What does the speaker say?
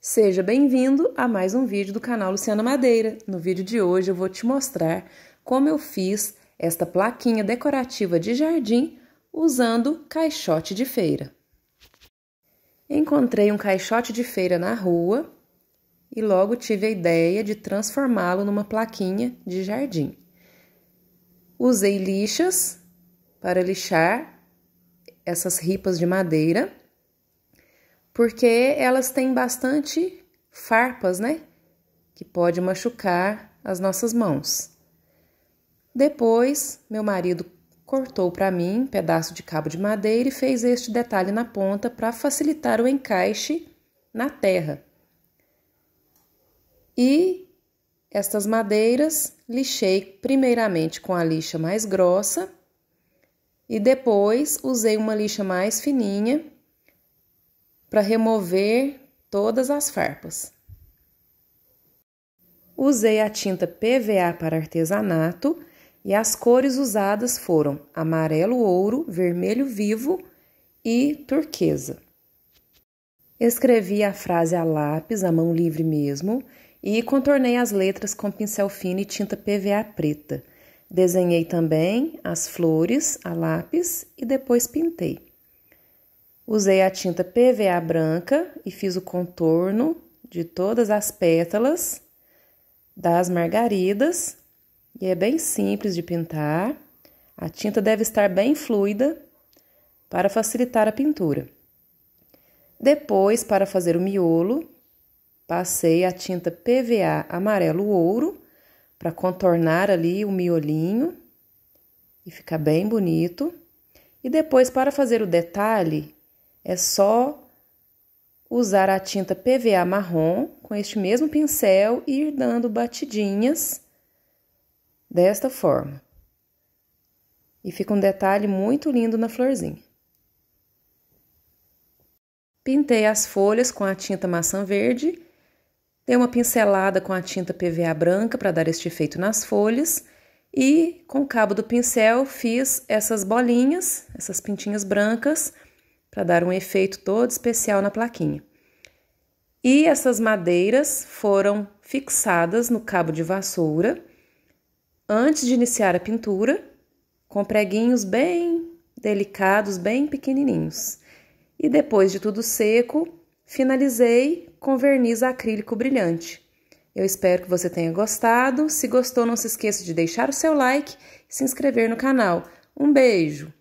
Seja bem-vindo a mais um vídeo do canal Luciana Madeira. No vídeo de hoje eu vou te mostrar como eu fiz esta plaquinha decorativa de jardim usando caixote de feira. Encontrei um caixote de feira na rua e logo tive a ideia de transformá-lo numa plaquinha de jardim. Usei lixas para lixar essas ripas de madeira porque elas têm bastante farpas, né? Que pode machucar as nossas mãos. Depois, meu marido cortou para mim um pedaço de cabo de madeira e fez este detalhe na ponta para facilitar o encaixe na terra. E estas madeiras lixei primeiramente com a lixa mais grossa e depois usei uma lixa mais fininha para remover todas as farpas. Usei a tinta PVA para artesanato e as cores usadas foram amarelo ouro, vermelho vivo e turquesa. Escrevi a frase a lápis, à mão livre mesmo, e contornei as letras com pincel fino e tinta PVA preta. Desenhei também as flores a lápis e depois pintei. Usei a tinta PVA branca e fiz o contorno de todas as pétalas das margaridas. E é bem simples de pintar. A tinta deve estar bem fluida para facilitar a pintura. Depois, para fazer o miolo, passei a tinta PVA amarelo ouro para contornar ali o miolinho e ficar bem bonito. E depois, para fazer o detalhe, é só usar a tinta PVA marrom com este mesmo pincel e ir dando batidinhas desta forma. E fica um detalhe muito lindo na florzinha. Pintei as folhas com a tinta maçã verde, dei uma pincelada com a tinta PVA branca para dar este efeito nas folhas e com o cabo do pincel fiz essas bolinhas, essas pintinhas brancas para dar um efeito todo especial na plaquinha. E essas madeiras foram fixadas no cabo de vassoura antes de iniciar a pintura, com preguinhos bem delicados, bem pequenininhos. E depois de tudo seco, finalizei com verniz acrílico brilhante. Eu espero que você tenha gostado. Se gostou, não se esqueça de deixar o seu like e se inscrever no canal. Um beijo!